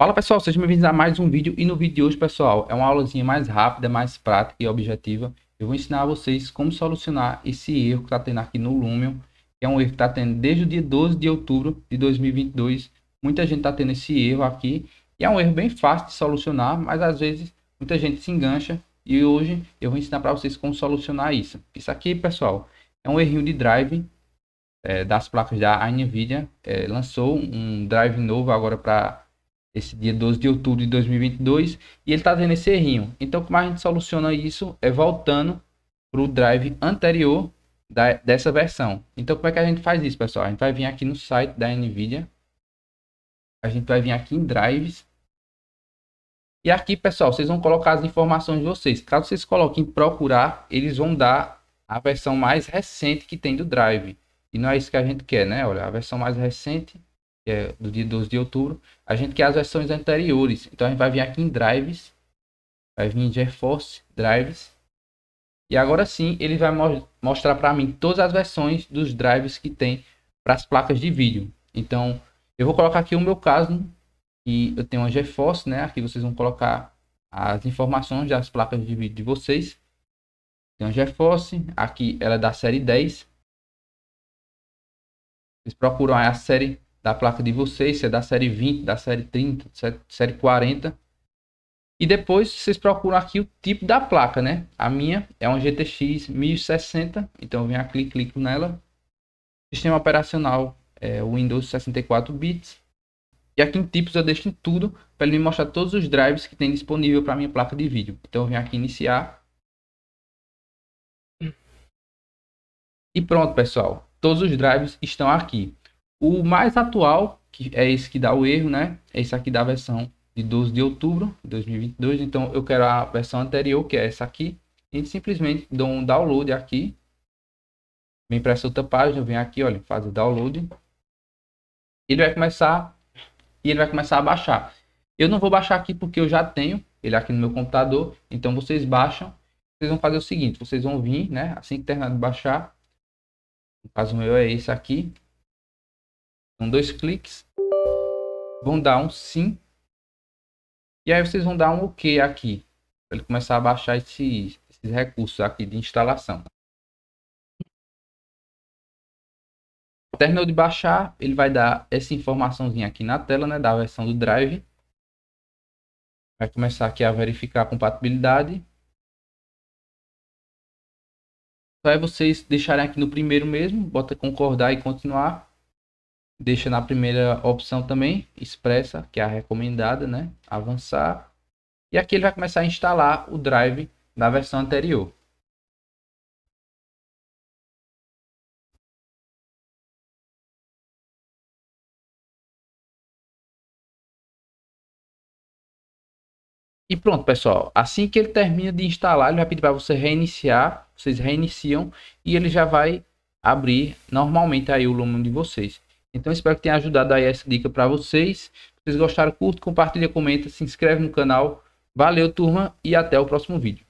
Fala pessoal, sejam bem-vindos a mais um vídeo e no vídeo de hoje pessoal é uma aulazinha mais rápida, mais prática e objetiva. Eu vou ensinar a vocês como solucionar esse erro que está tendo aqui no Lumion, que é um erro que está tendo desde o dia 12 de outubro de 2022. Muita gente está tendo esse erro aqui e é um erro bem fácil de solucionar, mas às vezes muita gente se engancha e hoje eu vou ensinar para vocês como solucionar isso. Isso aqui pessoal é um errinho de drive é, das placas da NVIDIA, é, lançou um drive novo agora para esse dia 12 de outubro de 2022, e ele está tendo esse errinho. Então, como a gente soluciona isso? É voltando para o drive anterior da, dessa versão. Então, como é que a gente faz isso, pessoal? A gente vai vir aqui no site da NVIDIA, a gente vai vir aqui em drives, e aqui, pessoal, vocês vão colocar as informações de vocês. Caso vocês coloquem procurar, eles vão dar a versão mais recente que tem do drive. E não é isso que a gente quer, né? Olha, a versão mais recente que é do dia 12 de outubro, a gente quer as versões anteriores. Então a gente vai vir aqui em Drives, vai vir em GeForce Drives. E agora sim ele vai mo mostrar para mim todas as versões dos drives que tem para as placas de vídeo. Então eu vou colocar aqui o meu caso, que eu tenho uma GeForce, né? Aqui vocês vão colocar as informações das placas de vídeo de vocês. Tem uma GeForce, aqui ela é da série 10. Vocês procuram a série da placa de vocês, se é da série 20, da série 30, é série 40. E depois vocês procuram aqui o tipo da placa, né? A minha é uma GTX 1060, então eu venho aqui clico nela. Sistema operacional é o Windows 64 bits. E aqui em tipos eu deixo em tudo para ele me mostrar todos os drives que tem disponível para minha placa de vídeo. Então eu venho aqui iniciar. Hum. E pronto, pessoal. Todos os drives estão aqui. O mais atual, que é esse que dá o erro, né? É esse aqui da versão de 12 de outubro de 2022. Então eu quero a versão anterior, que é essa aqui. A gente simplesmente dá um download aqui. Vem para essa outra página, vem aqui, olha, faz o download. Ele vai começar e ele vai começar a baixar. Eu não vou baixar aqui porque eu já tenho ele aqui no meu computador. Então vocês baixam. Vocês vão fazer o seguinte, vocês vão vir, né? Assim que terminar de baixar, no caso meu é esse aqui. São dois cliques. Vão dar um sim. E aí vocês vão dar um OK aqui. Para ele começar a baixar esse esses recursos aqui de instalação. Terminou de baixar, ele vai dar essa informaçãozinha aqui na tela, né, da versão do Drive. Vai começar aqui a verificar a compatibilidade. Só é vocês deixarem aqui no primeiro mesmo, bota concordar e continuar deixa na primeira opção também, expressa, que é a recomendada, né? Avançar. E aqui ele vai começar a instalar o drive da versão anterior. E pronto, pessoal. Assim que ele termina de instalar, ele vai pedir para você reiniciar. Vocês reiniciam e ele já vai abrir normalmente aí o Lumen de vocês. Então espero que tenha ajudado aí essa dica para vocês. Se vocês gostaram, curta, compartilha, comenta, se inscreve no canal. Valeu, turma, e até o próximo vídeo.